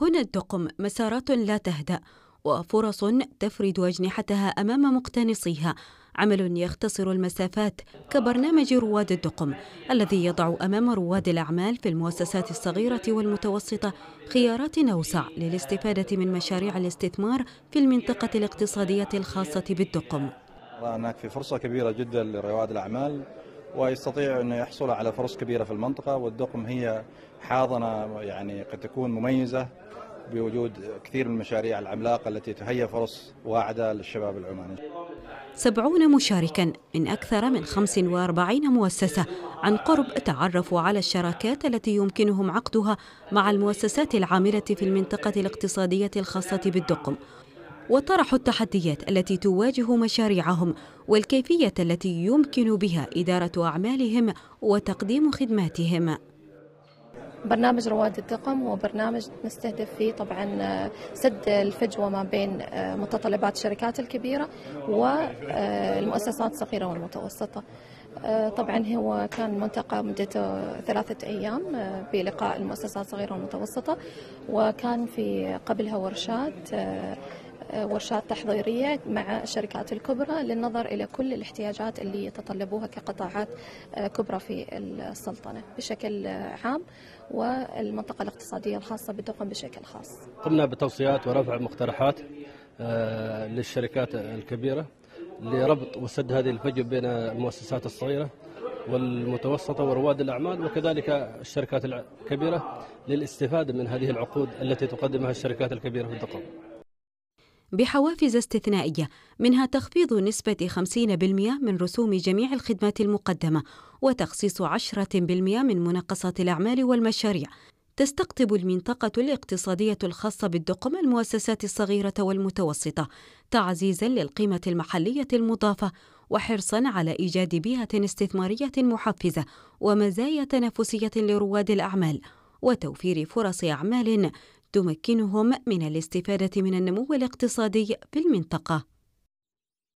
هنا الدقم مسارات لا تهدأ وفرص تفرد أجنحتها أمام مقتنصيها عمل يختصر المسافات كبرنامج رواد الدقم الذي يضع أمام رواد الأعمال في المؤسسات الصغيرة والمتوسطة خيارات أوسع للاستفادة من مشاريع الاستثمار في المنطقة الاقتصادية الخاصة بالدقم هناك في فرصة كبيرة جدا لرواد الأعمال ويستطيع أن يحصل على فرص كبيرة في المنطقة والدقم هي حاضنة يعني قد تكون مميزة بوجود كثير من المشاريع العملاقة التي تهيأ فرص واعدة للشباب العماني سبعون مشاركا من أكثر من 45 مؤسسة عن قرب تعرفوا على الشراكات التي يمكنهم عقدها مع المؤسسات العاملة في المنطقة الاقتصادية الخاصة بالدقم وطرحوا التحديات التي تواجه مشاريعهم والكيفية التي يمكن بها إدارة أعمالهم وتقديم خدماتهم برنامج رواد الدقم هو برنامج نستهدف فيه طبعا آه، سد الفجوة ما بين آه، متطلبات الشركات الكبيرة والمؤسسات آه، الصغيرة والمتوسطة طبعا هو كان ملتقى مدته ثلاثة أيام بلقاء المؤسسات الصغيرة والمتوسطة وكان في قبلها ورشات ورشات تحضيرية مع الشركات الكبرى للنظر إلى كل الاحتياجات اللي يتطلبوها كقطاعات آه، كبرى في السلطنة بشكل عام والمنطقة الاقتصادية الخاصة بالدقم بشكل خاص قمنا بتوصيات ورفع مقترحات آه، للشركات الكبيرة لربط وسد هذه الفجوة بين المؤسسات الصغيرة والمتوسطة ورواد الأعمال وكذلك الشركات الكبيرة للاستفادة من هذه العقود التي تقدمها الشركات الكبيرة في الدقم بحوافز استثنائية منها تخفيض نسبة 50% من رسوم جميع الخدمات المقدمة وتخصيص 10% من مناقصات الأعمال والمشاريع تستقطب المنطقة الاقتصادية الخاصة بالدقم المؤسسات الصغيرة والمتوسطة تعزيزا للقيمة المحلية المضافة وحرصا على إيجاد بيئة استثمارية محفزة ومزايا تنافسية لرواد الأعمال وتوفير فرص أعمال تمكنهم من الاستفادة من النمو الاقتصادي في المنطقة